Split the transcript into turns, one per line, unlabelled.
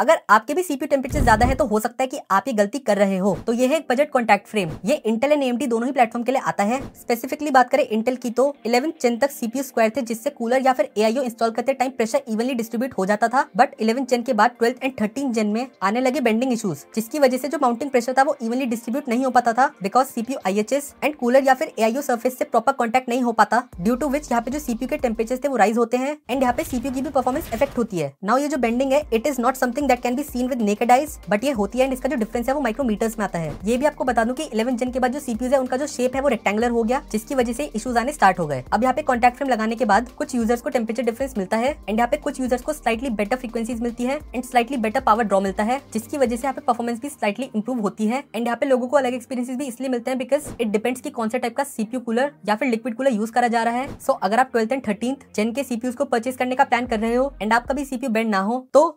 अगर आपके भी सीपी टेम्परेचर ज्यादा है तो हो सकता है कि आप ये गलती कर रहे हो तो ये है एक बजट कॉन्टैक्ट फ्रेम ये इंटेल एंड एमडी दोनों ही प्लेटफॉर्म के लिए आता है स्पेसिफिकली बात करें इंटेल की तो इलेवन चेन तक सीपीयू स्क्वायर थे जिससे कूलर या फिर ए इंस्टॉल करते टाइम प्रेशर इवनली डिस्ट्रीब्यूट हो जाता था बट इलेवन चेन के बाद ट्वेल्थ एंड थर्टीन जेन में आने लगे बेंडिंग इशूज जिसकी वजह से जो माउंटिंग प्रेशर था वो इवनली डिस्ट्रीब्यूट नहीं हो पाता था because CPU I and cooler या फिर ए सर्फेस से प्रॉपर कॉन्टैक्ट नहीं हो पाता ड्यू टू विच यहाँ पे जो सीपीयू के टेम्परेचर थे वो राइज होते हैं एंड यहाँ पे सीपीयू की भी परफॉर्मेंस इफेक्ट होती है नाउ ये जो बेंडिंग है it is not something that can be seen with naked eyes but ये होती है एंड इसका जो डिफरेंस है वो माइक्रोमीटर्स में आता है ये भी आपको बता दूं कि 11 जन के बाद जो सीपीयू है उनका जो शेप है वो रेक्टेंगुलर हो गया जिसकी वजह से इश्यूज आने स्टार्ट हो गए अब यहाँ पे कॉन्टैक्ट फ्रेम लगाने के बाद कुछ यूजर्स को टेम्परेचर डिफरेंस मिलता है एंड यहाँ पे कुछ यूजर्स को स्लाइटली बेटर फ्रीक्वेंसीज मिलती है and slightly better power draw मिलता है जिसकी वजह से यहाँ पे परफॉर्मेंस भी स्लाइटली इंप्रूव होती है एंड यहाँ पे लोगों को अलग एक्सपीरियंस भी इसलिए मिलते हैं बिकॉज इट डिपेंड्स की कौन सा टाइप का सीपीयू कूलर या फिर लिक्विड कूलर यूज करा जा रहा है सो so, अगर आप ट्वेल्थ एंड थर्टीन जेन के सीपीयू को परचेस करने का प्लान कर रहे हो एंड आपका भी सीपीयू बैंड ना हो तो